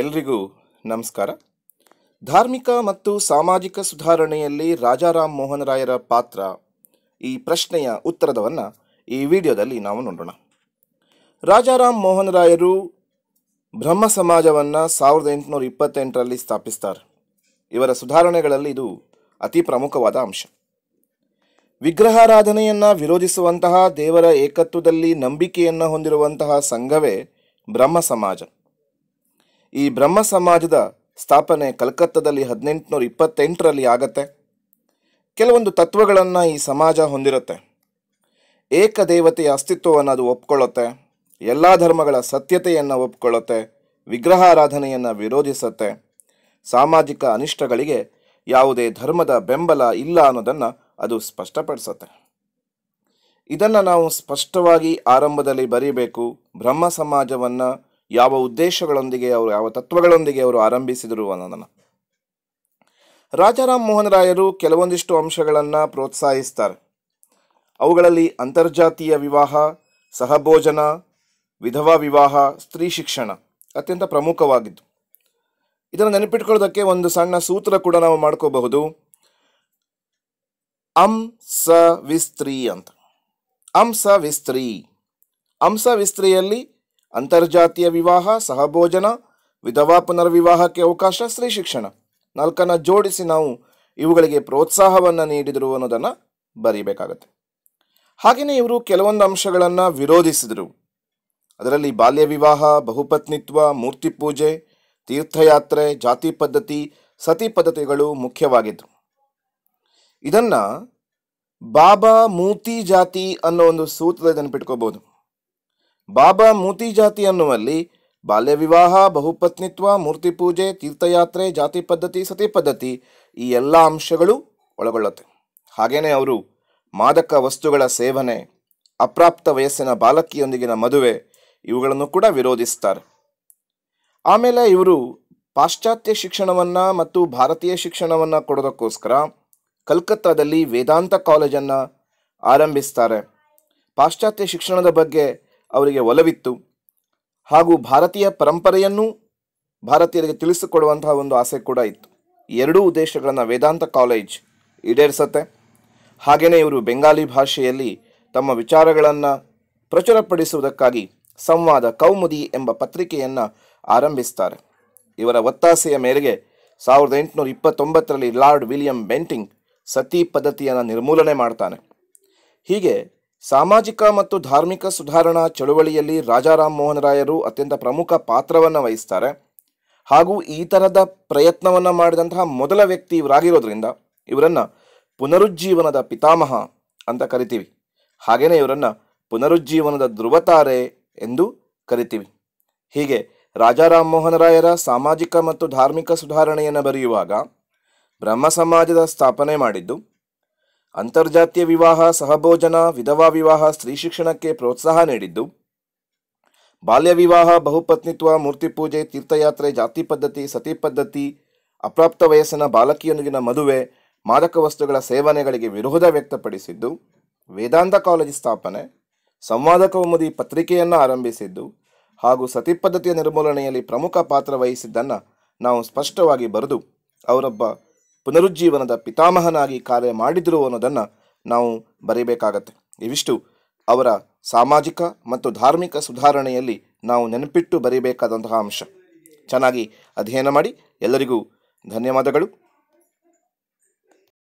ಎಲ್ರಿಗೂ ನಮಸ್ಕಾರ ಧಾರ್ಮಿಕ ಮತ್ತು ಸಾಮಾಜಿಕ ಸುಧಾರಣೆಯಲ್ಲಿ ರಾಜಾರಾಮ್ ಮೋಹನ್ ರಾಯರ ಪಾತ್ರ ಈ ಪ್ರಶ್ನೆಯ ಉತ್ತರದವನ್ನು ಈ ವಿಡಿಯೋದಲ್ಲಿ ನಾವು ನೋಡೋಣ ರಾಜಾರಾಮ್ ಮೋಹನ್ ರಾಯರು ಬ್ರಹ್ಮ ಸಮಾಜವನ್ನು ಸಾವಿರದ ಎಂಟುನೂರ ಇಪ್ಪತ್ತೆಂಟರಲ್ಲಿ ಸ್ಥಾಪಿಸ್ತಾರೆ ಇವರ ಸುಧಾರಣೆಗಳಲ್ಲಿ ಇದು ಅತಿ ಪ್ರಮುಖವಾದ ಅಂಶ ವಿಗ್ರಹಾರಾಧನೆಯನ್ನು ವಿರೋಧಿಸುವಂತಹ ದೇವರ ಏಕತ್ವದಲ್ಲಿ ನಂಬಿಕೆಯನ್ನು ಹೊಂದಿರುವಂತಹ ಸಂಘವೇ ಬ್ರಹ್ಮ ಸಮಾಜ ಈ ಬ್ರಹ್ಮ ಸಮಾಜದ ಸ್ಥಾಪನೆ ಕಲ್ಕತ್ತಾದಲ್ಲಿ ಹದಿನೆಂಟುನೂರ ಇಪ್ಪತ್ತೆಂಟರಲ್ಲಿ ಆಗತ್ತೆ ಕೆಲವೊಂದು ತತ್ವಗಳನ್ನು ಈ ಸಮಾಜ ಹೊಂದಿರುತ್ತೆ ಏಕದೇವತೆಯ ಅಸ್ತಿತ್ವವನ್ನು ಅದು ಒಪ್ಕೊಳ್ಳುತ್ತೆ ಎಲ್ಲ ಧರ್ಮಗಳ ಸತ್ಯತೆಯನ್ನು ಒಪ್ಕೊಳ್ಳುತ್ತೆ ವಿಗ್ರಹಾರಾಧನೆಯನ್ನು ವಿರೋಧಿಸುತ್ತೆ ಸಾಮಾಜಿಕ ಅನಿಷ್ಟಗಳಿಗೆ ಯಾವುದೇ ಧರ್ಮದ ಬೆಂಬಲ ಇಲ್ಲ ಅನ್ನೋದನ್ನು ಅದು ಸ್ಪಷ್ಟಪಡಿಸುತ್ತೆ ಇದನ್ನು ನಾವು ಸ್ಪಷ್ಟವಾಗಿ ಆರಂಭದಲ್ಲಿ ಬರೀಬೇಕು ಬ್ರಹ್ಮ ಸಮಾಜವನ್ನು ಯಾವ ಉದ್ದೇಶಗಳೊಂದಿಗೆ ಅವರು ಯಾವ ತತ್ವಗಳೊಂದಿಗೆ ಅವರು ಆರಂಭಿಸಿದರು ಅನ್ನೋದನ್ನು ರಾಜಾರಾಮ್ ಮೋಹನ್ ರಾಯರು ಕೆಲವೊಂದಿಷ್ಟು ಅಂಶಗಳನ್ನು ಪ್ರೋತ್ಸಾಹಿಸ್ತಾರೆ ಅವುಗಳಲ್ಲಿ ಅಂತರ್ಜಾತೀಯ ವಿವಾಹ ಸಹಭೋಜನ ವಿಧವಾ ವಿವಾಹ ಸ್ತ್ರೀ ಶಿಕ್ಷಣ ಅತ್ಯಂತ ಪ್ರಮುಖವಾಗಿದ್ದು ಇದನ್ನು ನೆನಪಿಟ್ಕೊಳ್ಳೋದಕ್ಕೆ ಒಂದು ಸಣ್ಣ ಸೂತ್ರ ಕೂಡ ನಾವು ಮಾಡ್ಕೋಬಹುದು ಅಂ ಸ ವಿಸ್ತ್ರೀ ಅಂತ ಸ ವಿಸ್ತ್ರೀ ಅಂಸ ವಿಸ್ತ್ರೀಯಲ್ಲಿ ಅಂತರ್ಜಾತಿಯ ವಿವಾಹ ಸಹಭೋಜನ ವಿಧವಾ ಪುನರ್ವಿವಾಹಕ್ಕೆ ಅವಕಾಶ ಸ್ತ್ರೀ ಶಿಕ್ಷಣ ನಾಲ್ಕನ್ನು ಜೋಡಿಸಿ ನಾವು ಇವುಗಳಿಗೆ ಪ್ರೋತ್ಸಾಹವನ್ನು ನೀಡಿದರು ಅನ್ನೋದನ್ನು ಬರೀಬೇಕಾಗತ್ತೆ ಹಾಗೆಯೇ ಇವರು ಕೆಲವೊಂದು ಅಂಶಗಳನ್ನು ವಿರೋಧಿಸಿದರು ಅದರಲ್ಲಿ ಬಾಲ್ಯ ವಿವಾಹ ಬಹುಪತ್ನಿತ್ವ ಮೂರ್ತಿ ಪೂಜೆ ತೀರ್ಥಯಾತ್ರೆ ಜಾತಿ ಪದ್ಧತಿ ಸತಿ ಪದ್ಧತಿಗಳು ಮುಖ್ಯವಾಗಿದ್ದವು ಇದನ್ನು ಬಾಬಾ ಮೂತಿ ಜಾತಿ ಅನ್ನೋ ಒಂದು ಸೂತ್ರದ ನೆನಪಿಟ್ಕೋಬಹುದು ಬಾಬಾ ಮೂತಿ ಜಾತಿ ಅನ್ನುವಲ್ಲಿ ಬಾಲ್ಯ ವಿವಾಹ ಬಹುಪತ್ನಿತ್ವ ಮೂರ್ತಿ ಪೂಜೆ ತೀರ್ಥಯಾತ್ರೆ ಜಾತಿ ಪದ್ಧತಿ ಸತಿ ಪದ್ಧತಿ ಈ ಎಲ್ಲ ಅಂಶಗಳು ಒಳಗೊಳ್ಳುತ್ತೆ ಹಾಗೆಯೇ ಅವರು ಮಾದಕ ವಸ್ತುಗಳ ಸೇವನೆ ಅಪ್ರಾಪ್ತ ವಯಸ್ಸಿನ ಬಾಲಕಿಯೊಂದಿಗಿನ ಮದುವೆ ಇವುಗಳನ್ನು ಕೂಡ ವಿರೋಧಿಸ್ತಾರೆ ಆಮೇಲೆ ಇವರು ಪಾಶ್ಚಾತ್ಯ ಶಿಕ್ಷಣವನ್ನು ಮತ್ತು ಭಾರತೀಯ ಶಿಕ್ಷಣವನ್ನು ಕೊಡೋದಕ್ಕೋಸ್ಕರ ಕಲ್ಕತ್ತಾದಲ್ಲಿ ವೇದಾಂತ ಕಾಲೇಜನ್ನು ಆರಂಭಿಸ್ತಾರೆ ಪಾಶ್ಚಾತ್ಯ ಶಿಕ್ಷಣದ ಬಗ್ಗೆ ಅವರಿಗೆ ಒಲವಿತ್ತು ಹಾಗೂ ಭಾರತೀಯ ಪರಂಪರೆಯನ್ನು ಭಾರತೀಯರಿಗೆ ತಿಳಿಸಿಕೊಡುವಂತಹ ಒಂದು ಆಸೆ ಕೂಡ ಇತ್ತು ಎರಡೂ ಉದ್ದೇಶಗಳನ್ನು ವೇದಾಂತ ಕಾಲೇಜ್ ಈಡೇರಿಸುತ್ತೆ ಹಾಗೆಯೇ ಇವರು ಬೆಂಗಾಲಿ ಭಾಷೆಯಲ್ಲಿ ತಮ್ಮ ವಿಚಾರಗಳನ್ನು ಪ್ರಚುರಪಡಿಸುವುದಕ್ಕಾಗಿ ಸಂವಾದ ಕೌಮುದಿ ಎಂಬ ಪತ್ರಿಕೆಯನ್ನು ಆರಂಭಿಸ್ತಾರೆ ಇವರ ಒತ್ತಾಸೆಯ ಮೇರೆಗೆ ಸಾವಿರದ ಎಂಟುನೂರ ಇಪ್ಪತ್ತೊಂಬತ್ತರಲ್ಲಿ ಲಾರ್ಡ್ ವಿಲಿಯಂ ಬೆಂಟಿಂಗ್ ಸತಿ ಪದ್ಧತಿಯನ್ನು ನಿರ್ಮೂಲನೆ ಮಾಡ್ತಾನೆ ಹೀಗೆ ಸಾಮಾಜಿಕ ಮತ್ತು ಧಾರ್ಮಿಕ ಸುಧಾರಣಾ ಚಳುವಳಿಯಲ್ಲಿ ರಾಜಾ ಮೋಹನ್ ರಾಯರು ಅತ್ಯಂತ ಪ್ರಮುಖ ಪಾತ್ರವನ್ನು ವಹಿಸ್ತಾರೆ ಹಾಗೂ ಈ ಥರದ ಪ್ರಯತ್ನವನ್ನು ಮಾಡಿದಂತಹ ಮೊದಲ ವ್ಯಕ್ತಿ ಇವರಾಗಿರೋದ್ರಿಂದ ಇವರನ್ನು ಪುನರುಜ್ಜೀವನದ ಪಿತಾಮಹ ಅಂತ ಕರಿತೀವಿ ಹಾಗೆಯೇ ಇವರನ್ನು ಪುನರುಜ್ಜೀವನದ ಧ್ರುವತಾರೆ ಎಂದು ಕರಿತೀವಿ ಹೀಗೆ ರಾಜಾ ಮೋಹನ್ ರಾಯರ ಸಾಮಾಜಿಕ ಮತ್ತು ಧಾರ್ಮಿಕ ಸುಧಾರಣೆಯನ್ನು ಬರೆಯುವಾಗ ಬ್ರಹ್ಮ ಸಮಾಜದ ಸ್ಥಾಪನೆ ಮಾಡಿದ್ದು ಅಂತರ್ಜಾತೀಯ ವಿವಾಹ ಸಹಭೋಜನ ವಿಧವಾ ವಿವಾಹ ಸ್ತ್ರೀ ಶಿಕ್ಷಣಕ್ಕೆ ಪ್ರೋತ್ಸಾಹ ನೀಡಿದ್ದು ಬಾಲ್ಯ ವಿವಾಹ ಬಹುಪತ್ನಿತ್ವ ಮೂರ್ತಿ ಪೂಜೆ ತೀರ್ಥಯಾತ್ರೆ ಜಾತಿ ಪದ್ಧತಿ ಸತಿ ಪದ್ಧತಿ ಅಪ್ರಾಪ್ತ ವಯಸ್ಸಿನ ಬಾಲಕಿಯೊಂದಿಗಿನ ಮದುವೆ ಮಾದಕ ವಸ್ತುಗಳ ಸೇವನೆಗಳಿಗೆ ವಿರೋಧ ವ್ಯಕ್ತಪಡಿಸಿದ್ದು ವೇದಾಂತ ಕಾಲೇಜು ಸ್ಥಾಪನೆ ಸಂವಾದ ಕೌಮುದಿ ಪತ್ರಿಕೆಯನ್ನು ಆರಂಭಿಸಿದ್ದು ಹಾಗೂ ಸತಿ ಪದ್ಧತಿಯ ನಿರ್ಮೂಲನೆಯಲ್ಲಿ ಪ್ರಮುಖ ಪಾತ್ರ ವಹಿಸಿದ್ದನ್ನು ನಾವು ಸ್ಪಷ್ಟವಾಗಿ ಬರೆದು ಅವರೊಬ್ಬ ಪುನರುಜ್ಜೀವನದ ಪಿತಾಮಹನಾಗಿ ಕಾರ್ಯ ಮಾಡಿದರು ಅನ್ನೋದನ್ನು ನಾವು ಬರೀಬೇಕಾಗತ್ತೆ ಇವಿಷ್ಟು ಅವರ ಸಾಮಾಜಿಕ ಮತ್ತು ಧಾರ್ಮಿಕ ಸುಧಾರಣೆಯಲ್ಲಿ ನಾವು ನೆನಪಿಟ್ಟು ಬರೀಬೇಕಾದಂತಹ ಅಂಶ ಚೆನ್ನಾಗಿ ಅಧ್ಯಯನ ಮಾಡಿ ಎಲ್ಲರಿಗೂ ಧನ್ಯವಾದಗಳು